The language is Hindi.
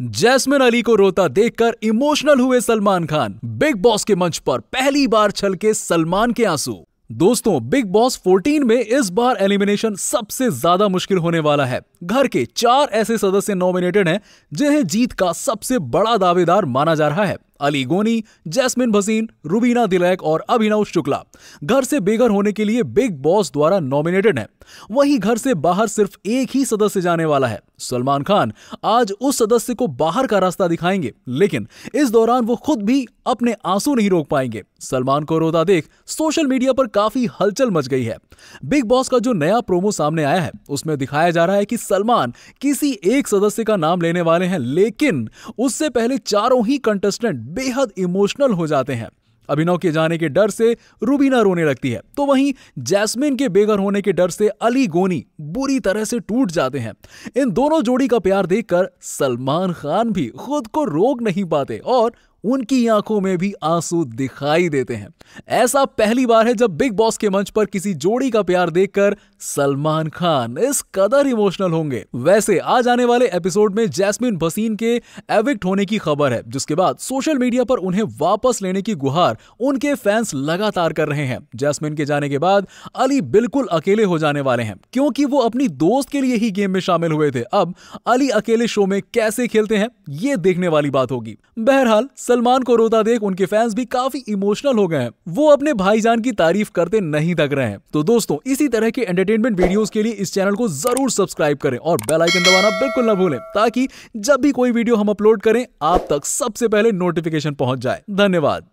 जैस्मिन अली को रोता देखकर इमोशनल हुए सलमान खान बिग बॉस के मंच पर पहली बार छलके सलमान के आंसू दोस्तों बिग बॉस 14 में इस बार एलिमिनेशन सबसे ज्यादा मुश्किल होने वाला है घर के चार ऐसे सदस्य नॉमिनेटेड हैं जिन्हें जीत का सबसे बड़ा दावेदार माना जा रहा है अली गोनी जैस्मिन भसीन रुबीना दिलैक और अभिनव शुक्ला घर से बेघर होने के लिए बिग बॉस द्वारा नॉमिनेटेड है वही घर से बाहर सिर्फ एक ही सदस्य जाने वाला है सलमान खान आज उस सदस्य को बाहर का रास्ता दिखाएंगे लेकिन इस दौरान वो खुद भी अपने आंसू नहीं रोक पाएंगे सलमान को रोता देख सोशल मीडिया पर काफी हलचल मच गई है बिग बॉस का जो नया प्रोमो सामने आया है उसमें दिखाया जा रहा है कि सलमान किसी एक सदस्य का नाम लेने वाले हैं लेकिन उससे पहले चारों ही कंटेस्टेंट बेहद इमोशनल हो जाते हैं अभिनव के जाने के डर से रूबीना रोने लगती है तो वहीं जैस्मिन के बेघर होने के डर से अली गोनी बुरी तरह से टूट जाते हैं इन दोनों जोड़ी का प्यार देखकर सलमान खान भी खुद को रोक नहीं पाते और उनकी आंखों में भी आंसू दिखाई देते हैं ऐसा पहली बार है जब बिग बॉस के मंच पर किसी जोड़ी का प्यार देखकर सलमान खान इस कदर इमोशनल होंगे वैसे आज आने वाले एपिसोड में जैस्मिन भसीन के एविक्ट होने की खबर है जिसके बाद सोशल मीडिया पर उन्हें वापस लेने की गुहार उनके फैंस लगातार कर रहे हैं जैस्मिन के जाने के बाद अली बिल्कुल अकेले हो जाने वाले हैं क्योंकि वो अपनी दोस्त के लिए ही गेम में शामिल हुए थे अब अली अकेले शो में कैसे खेलते हैं ये देखने वाली बात होगी बहरहाल सलमान को रोता देख उनके फैंस भी काफी इमोशनल हो गए हैं वो अपने भाईजान की तारीफ करते नहीं थक रहे हैं तो दोस्तों इसी तरह के एंटरटेनमेंट वीडियोस के लिए इस चैनल को जरूर सब्सक्राइब करें और बेल आइकन दबाना बिल्कुल ना भूलें ताकि जब भी कोई वीडियो हम अपलोड करें आप तक सबसे पहले नोटिफिकेशन पहुंच जाए धन्यवाद